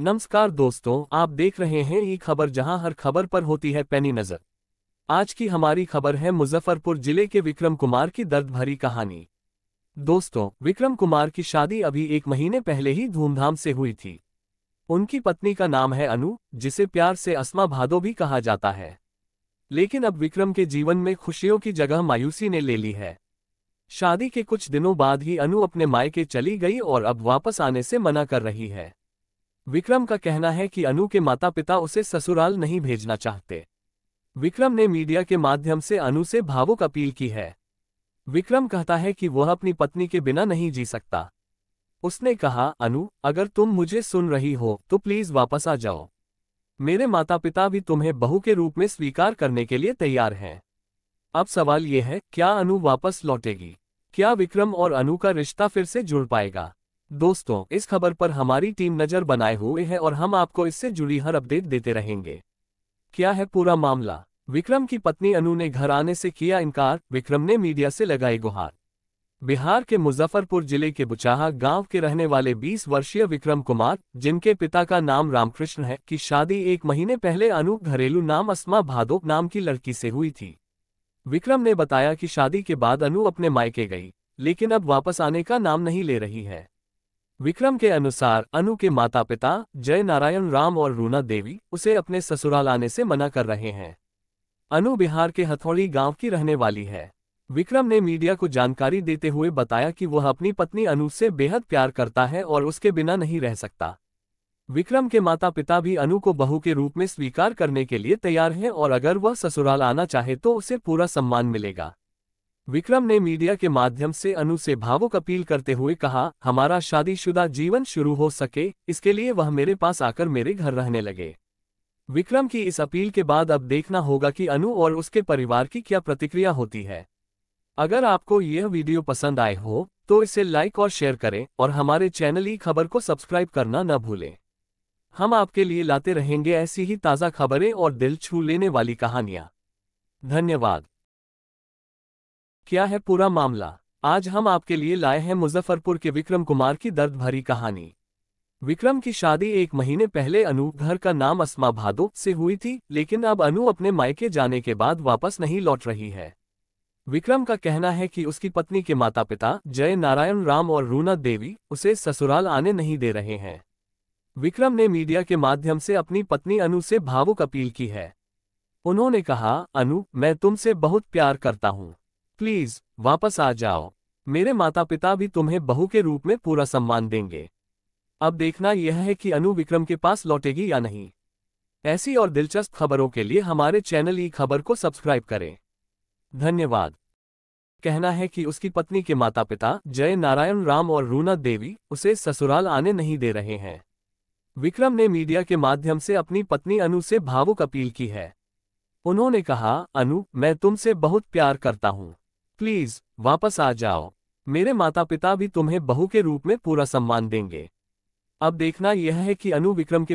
नमस्कार दोस्तों आप देख रहे हैं ई खबर जहां हर खबर पर होती है पैनी नजर आज की हमारी खबर है मुजफ्फरपुर जिले के विक्रम कुमार की दर्द भरी कहानी दोस्तों विक्रम कुमार की शादी अभी एक महीने पहले ही धूमधाम से हुई थी उनकी पत्नी का नाम है अनु जिसे प्यार से असमा भादो भी कहा जाता है लेकिन अब विक्रम के जीवन में खुशियों की जगह मायूसी ने ले ली है शादी के कुछ दिनों बाद ही अनु अपने मायके चली गई और अब वापस आने से मना कर रही है विक्रम का कहना है कि अनु के माता पिता उसे ससुराल नहीं भेजना चाहते विक्रम ने मीडिया के माध्यम से अनु से भावुक अपील की है विक्रम कहता है कि वह अपनी पत्नी के बिना नहीं जी सकता उसने कहा अनु अगर तुम मुझे सुन रही हो तो प्लीज वापस आ जाओ मेरे माता पिता भी तुम्हें बहू के रूप में स्वीकार करने के लिए तैयार हैं अब सवाल यह है क्या अनु वापस लौटेगी क्या विक्रम और अनु का रिश्ता फिर से जुड़ पाएगा दोस्तों इस खबर पर हमारी टीम नजर बनाए हुए है और हम आपको इससे जुड़ी हर अपडेट देते रहेंगे क्या है पूरा मामला विक्रम की पत्नी अनु ने घर आने से किया इनकार विक्रम ने मीडिया से लगाई गुहार बिहार के मुजफ्फरपुर जिले के बुचाहा गांव के रहने वाले 20 वर्षीय विक्रम कुमार जिनके पिता का नाम रामकृष्ण है की शादी एक महीने पहले अनु घरेलू नाम अस्मा भादो नाम की लड़की से हुई थी विक्रम ने बताया कि शादी के बाद अनु अपने मायके गई लेकिन अब वापस आने का नाम नहीं ले रही है विक्रम के अनुसार अनु के माता पिता जय नारायण राम और रूना देवी उसे अपने ससुराल आने से मना कर रहे हैं अनु बिहार के हथौड़ी गांव की रहने वाली है विक्रम ने मीडिया को जानकारी देते हुए बताया कि वह अपनी पत्नी अनु से बेहद प्यार करता है और उसके बिना नहीं रह सकता विक्रम के माता पिता भी अनु को बहू के रूप में स्वीकार करने के लिए तैयार हैं और अगर वह ससुराल आना चाहे तो उसे पूरा सम्मान मिलेगा विक्रम ने मीडिया के माध्यम से अनु से भावुक अपील करते हुए कहा हमारा शादीशुदा जीवन शुरू हो सके इसके लिए वह मेरे पास आकर मेरे घर रहने लगे विक्रम की इस अपील के बाद अब देखना होगा कि अनु और उसके परिवार की क्या प्रतिक्रिया होती है अगर आपको यह वीडियो पसंद आए हो तो इसे लाइक और शेयर करें और हमारे चैनल ई खबर को सब्सक्राइब करना न भूलें हम आपके लिए लाते रहेंगे ऐसी ही ताज़ा खबरें और दिल छू लेने वाली कहानियाँ धन्यवाद क्या है पूरा मामला आज हम आपके लिए लाए हैं मुजफ्फरपुर के विक्रम कुमार की दर्द भरी कहानी विक्रम की शादी एक महीने पहले अनु घर का नाम अस्मा भादो से हुई थी लेकिन अब अनु अपने मायके जाने के बाद वापस नहीं लौट रही है विक्रम का कहना है कि उसकी पत्नी के माता पिता जय नारायण राम और रूना देवी उसे ससुराल आने नहीं दे रहे हैं विक्रम ने मीडिया के माध्यम से अपनी पत्नी अनु से भावुक अपील की है उन्होंने कहा अनु मैं तुमसे बहुत प्यार करता हूँ प्लीज वापस आ जाओ मेरे माता पिता भी तुम्हें बहू के रूप में पूरा सम्मान देंगे अब देखना यह है कि अनु विक्रम के पास लौटेगी या नहीं ऐसी और दिलचस्प खबरों के लिए हमारे चैनल ई खबर को सब्सक्राइब करें धन्यवाद कहना है कि उसकी पत्नी के माता पिता जय नारायण राम और रूना देवी उसे ससुराल आने नहीं दे रहे हैं विक्रम ने मीडिया के माध्यम से अपनी पत्नी अनु से भावुक अपील की है उन्होंने कहा अनु मैं तुमसे बहुत प्यार करता हूं प्लीज वापस आ जाओ मेरे माता पिता भी तुम्हें बहू के रूप में पूरा सम्मान देंगे अब देखना यह है कि अनु विक्रम के